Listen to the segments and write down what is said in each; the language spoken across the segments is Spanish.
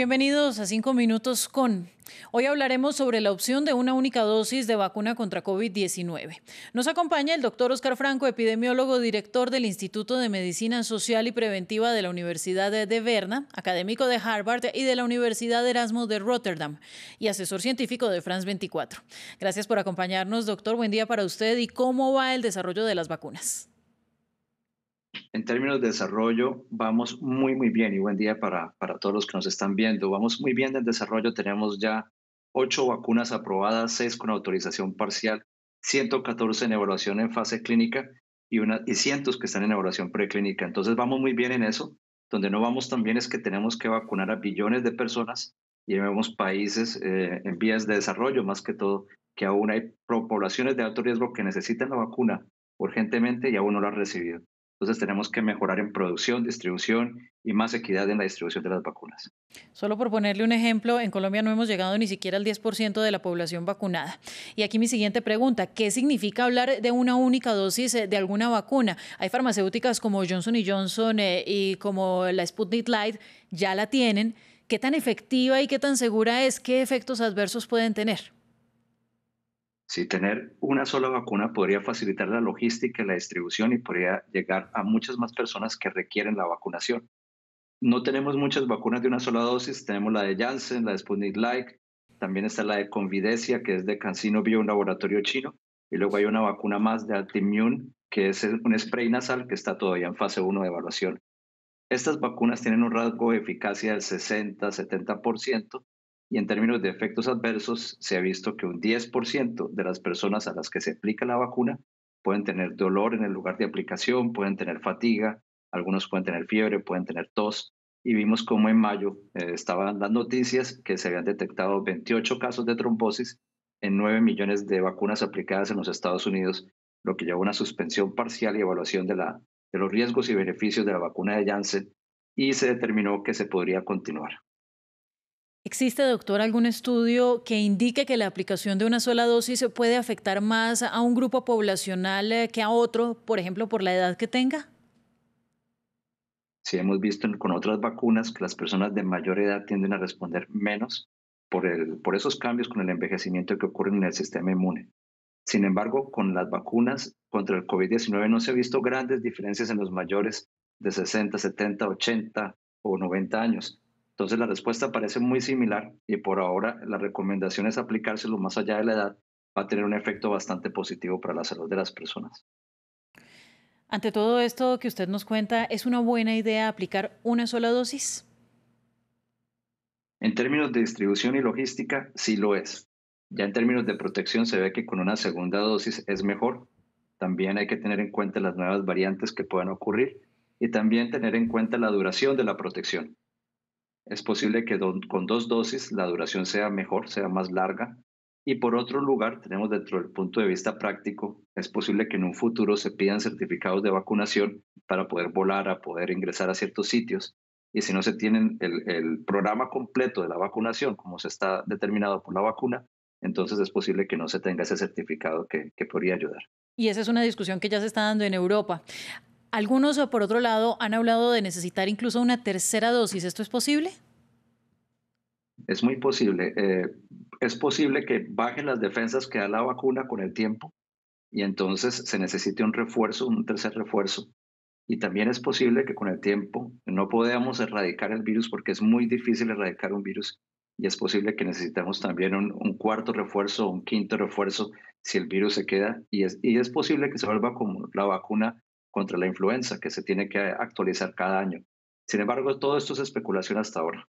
Bienvenidos a 5 Minutos con. Hoy hablaremos sobre la opción de una única dosis de vacuna contra COVID-19. Nos acompaña el doctor Oscar Franco, epidemiólogo, director del Instituto de Medicina Social y Preventiva de la Universidad de Berna, académico de Harvard y de la Universidad de Erasmus de Rotterdam y asesor científico de France 24. Gracias por acompañarnos, doctor. Buen día para usted y cómo va el desarrollo de las vacunas en términos de desarrollo vamos muy, muy bien y buen día para, para todos los que nos están viendo. Vamos muy bien en desarrollo, tenemos ya ocho vacunas aprobadas, seis con autorización parcial, 114 en evaluación en fase clínica y, una, y cientos que están en evaluación preclínica. Entonces vamos muy bien en eso. Donde no vamos tan bien es que tenemos que vacunar a billones de personas y vemos países eh, en vías de desarrollo más que todo, que aún hay poblaciones de alto riesgo que necesitan la vacuna urgentemente y aún no la han recibido. Entonces tenemos que mejorar en producción, distribución y más equidad en la distribución de las vacunas. Solo por ponerle un ejemplo, en Colombia no hemos llegado ni siquiera al 10% de la población vacunada. Y aquí mi siguiente pregunta, ¿qué significa hablar de una única dosis eh, de alguna vacuna? Hay farmacéuticas como Johnson Johnson eh, y como la Sputnik Light, ya la tienen. ¿Qué tan efectiva y qué tan segura es? ¿Qué efectos adversos pueden tener? Si tener una sola vacuna podría facilitar la logística y la distribución y podría llegar a muchas más personas que requieren la vacunación. No tenemos muchas vacunas de una sola dosis, tenemos la de Janssen, la de Sputnik like también está la de Convidecia, que es de Cancino Bio, un laboratorio chino, y luego hay una vacuna más de Altimmune, que es un spray nasal que está todavía en fase 1 de evaluación. Estas vacunas tienen un rasgo de eficacia del 60-70%, y en términos de efectos adversos se ha visto que un 10% de las personas a las que se aplica la vacuna pueden tener dolor en el lugar de aplicación, pueden tener fatiga, algunos pueden tener fiebre, pueden tener tos. Y vimos cómo en mayo eh, estaban las noticias que se habían detectado 28 casos de trombosis en 9 millones de vacunas aplicadas en los Estados Unidos, lo que llevó a una suspensión parcial y evaluación de, de los riesgos y beneficios de la vacuna de Janssen y se determinó que se podría continuar. ¿Existe, doctor, algún estudio que indique que la aplicación de una sola dosis puede afectar más a un grupo poblacional eh, que a otro, por ejemplo, por la edad que tenga? Sí, hemos visto con otras vacunas que las personas de mayor edad tienden a responder menos por, esos cambios con el envejecimiento que ocurren en el sistema inmune. Sin embargo, con las vacunas contra el COVID-19 no se han visto grandes diferencias en los mayores de 60, 70, 80 o 90 años entonces la respuesta parece muy similar y por ahora la recomendación es aplicárselo más allá de la edad, va a tener un efecto bastante positivo para la salud de las personas. Ante todo esto que usted nos cuenta, ¿es una buena idea aplicar una sola dosis? En términos de distribución y logística, sí lo es. Ya en términos de protección se ve que con una segunda dosis es mejor. También hay que tener en cuenta las nuevas variantes que puedan ocurrir y también tener en cuenta la duración de la protección es posible que con dos dosis la duración sea mejor, sea más larga. Y por otro lugar, tenemos dentro del punto de vista práctico, es posible que en un futuro se pidan certificados de vacunación para poder volar, a poder ingresar a ciertos sitios. Y si no se tienen el, programa completo de la vacunación, como se está determinado por la vacuna, entonces es posible que no se tenga ese certificado que, que podría ayudar. Y esa es una discusión que ya se está dando en Europa. Algunos, por otro lado, han hablado de necesitar incluso una tercera dosis. ¿Esto es posible? Es muy posible. Eh, es posible que bajen las defensas que da la vacuna con el tiempo y entonces se necesite un refuerzo, un tercer refuerzo. Y también es posible que con el tiempo no podamos erradicar el virus porque es muy difícil erradicar un virus y es posible que necesitemos también un, un cuarto refuerzo, un quinto refuerzo si el virus se queda y es, y es posible que se vuelva como la vacuna contra la influenza que se tiene que actualizar cada año. Sin embargo, todo esto es especulación hasta ahora.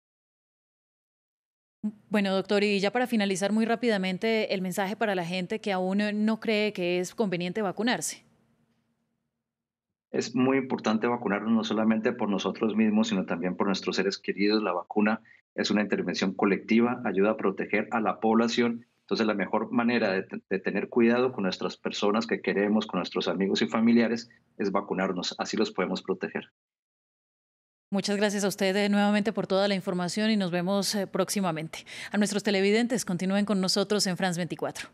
Bueno, doctor, y ya para finalizar muy rápidamente, el mensaje para la gente que aún no cree que es conveniente vacunarse. Es muy importante vacunarnos no solamente por nosotros mismos, sino también por nuestros seres queridos. La vacuna es una intervención colectiva, ayuda a proteger a la población entonces, la mejor manera de, tener cuidado con nuestras personas que queremos, con nuestros amigos y familiares, es vacunarnos. Así los podemos proteger. Muchas gracias a ustedes eh, nuevamente por toda la información y nos vemos eh, próximamente. A nuestros televidentes, continúen con nosotros en France 24.